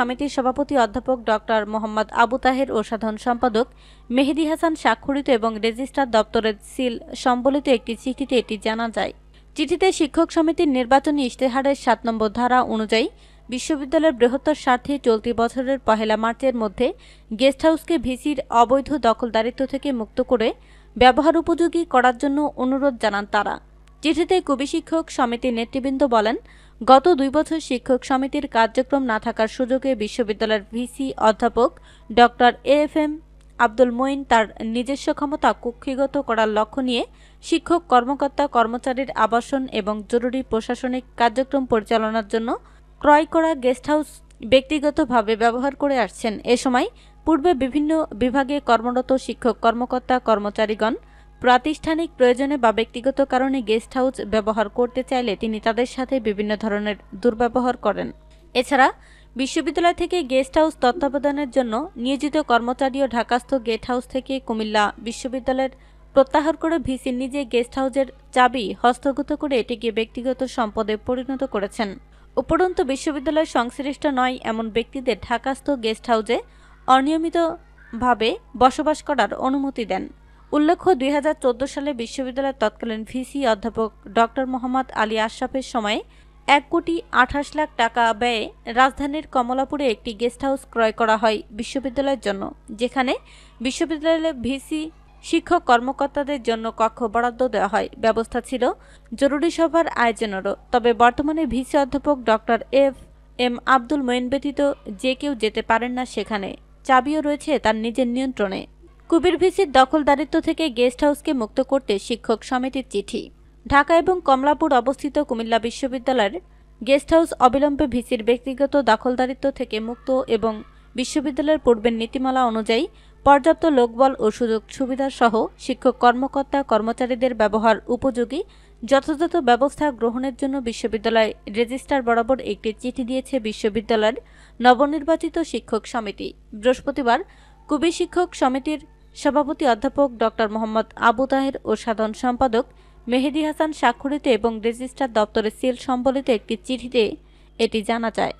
সমিতির সভাপতি অধ্যাপক ডক্টর মোহাম্মদ আবু তাহের ও সাধারণ সম্পাদক মেহেদি হাসান স্বাক্ষরিত এবং রেজিস্ট্রার দপ্তরের সিল সম্বলিত একটি চিঠিতে এটি জানা যায় চিঠিতে শিক্ষক সমিতির নির্বাচনী ইশতেহারের সাত নম্বর ধারা অনুযায়ী বিশ্ববিদ্যালয়ের বৃহত্তর স্বার্থে চলতি বছরের পহেলা মার্চের মধ্যে গেস্ট হাউসকে ভিসির অবৈধ দখলদারিত্ব থেকে মুক্ত করে ব্যবহার উপযোগী করার জন্য অনুরোধ জানান তারা চিঠিতে কবি শিক্ষক সমিতির নেতৃবৃন্দ বলেন গত দুই বছর শিক্ষক সমিতির কার্যক্রম না থাকার সুযোগে বিশ্ববিদ্যালয়ের ভিসি অধ্যাপক doctor A F M Abdul Moin তার নিজস্ব ক্ষমতা কক্ষিগত করার লক্ষ্য নিয়ে শিক্ষক কর্মকর্তা কর্মচারীর আবাসন এবং জরুরি প্রশাসনিক কার্যক্রম পরিচালনার জন্য ক্রয় করা গেস্ট হাউস ব্যক্তিগতভাবে ব্যবহার করে আসছেন এ সময় পূর্বে বিভিন্ন বিভাগে কর্মরত শিক্ষক কর্মকর্তা কর্মচারীগণ প্রাতিষ্ঠানিক প্রয়োজনে বা ব্যক্তিগত কারণে গেস্ট হাউস ব্যবহার করতে চাইলে তিনি তাদের সাথে বিভিন্ন ধরনের দুর্ব্যবহার করেন এছাড়া বিশ্ববিদ্যালয় থেকে গেস্ট হাউস তত্ত্বাবধানের জন্য নিয়োজিত কর্মচারীও ঢাকাস্থ গেট হাউস থেকে কুমিল্লা বিশ্ববিদ্যালয়ের প্রত্যাহার করে ভিসি নিজে গেস্ট হাউসের চাবি হস্তগত করে এটিকে ব্যক্তিগত সম্পদে পরিণত করেছেন উপরন্ত বিশ্ববিদ্যালয় সংশ্লিষ্ট নয় এমন ব্যক্তিদের ঢাকাস্থ গেস্ট হাউসে অনিয়মিতভাবে বসবাস করার অনুমতি দেন উল্লেখ্য দুই সালে বিশ্ববিদ্যালয়ের তৎকালীন ভিসি অধ্যাপক ডক্টর মোহাম্মদ আলী আশরাফের সময় এক কোটি আঠাশ লাখ টাকা ব্যয়ে রাজধানীর কমলাপুরে একটি গেস্ট হাউস ক্রয় করা হয় বিশ্ববিদ্যালয়ের জন্য যেখানে বিশ্ববিদ্যালয়ের ভিসি শিক্ষক কর্মকর্তাদের জন্য কক্ষ বরাদ্দ দেওয়া হয় ব্যবস্থা ছিল জরুরি সভার আয়োজনেরও তবে বর্তমানে ভিসি অধ্যাপক doctor F M Abdul Moyen ব্যতীত যে কেউ যেতে পারেন না সেখানে চাবিও রয়েছে তার নিজের নিয়ন্ত্রণে কুবির ভিসির দখলদারিত্ব থেকে গেস্ট হাউসকে মুক্ত করতে শিক্ষক সমিতির চিঠি ঢাকা এবং কমলাপুর অবস্থিত কুমিল্লা বিশ্ববিদ্যালয়ের গেস্ট হাউস অবিলম্বে ভিসির ব্যক্তিগত দখলদারিত্ব থেকে মুক্ত এবং বিশ্ববিদ্যালয়ের পূর্বের নীতিমালা অনুযায়ী পর্যাপ্ত লোকবল ও সুযোগ সুবিধা সহ শিক্ষক কর্মকর্তা কর্মচারীদের ব্যবহার উপযোগী যথাযথ ব্যবস্থা গ্রহণের জন্য বিশ্ববিদ্যালয় রেজিস্ট্রার বরাবর একটি চিঠি দিয়েছে বিশ্ববিদ্যালয়ের নবনির্বাচিত শিক্ষক সমিতি বৃহস্পতিবার কবি শিক্ষক সমিতির সভাপতি অধ্যাপক ডক্টর মোহাম্মদ আবু তাহের ও সাধারণ সম্পাদক মেহেদি হাসান স্বাক্ষরিত এবং রেজিস্ট্রার দপ্তরের সিল সম্বলিত একটি চিঠিতে এটি জানা যায়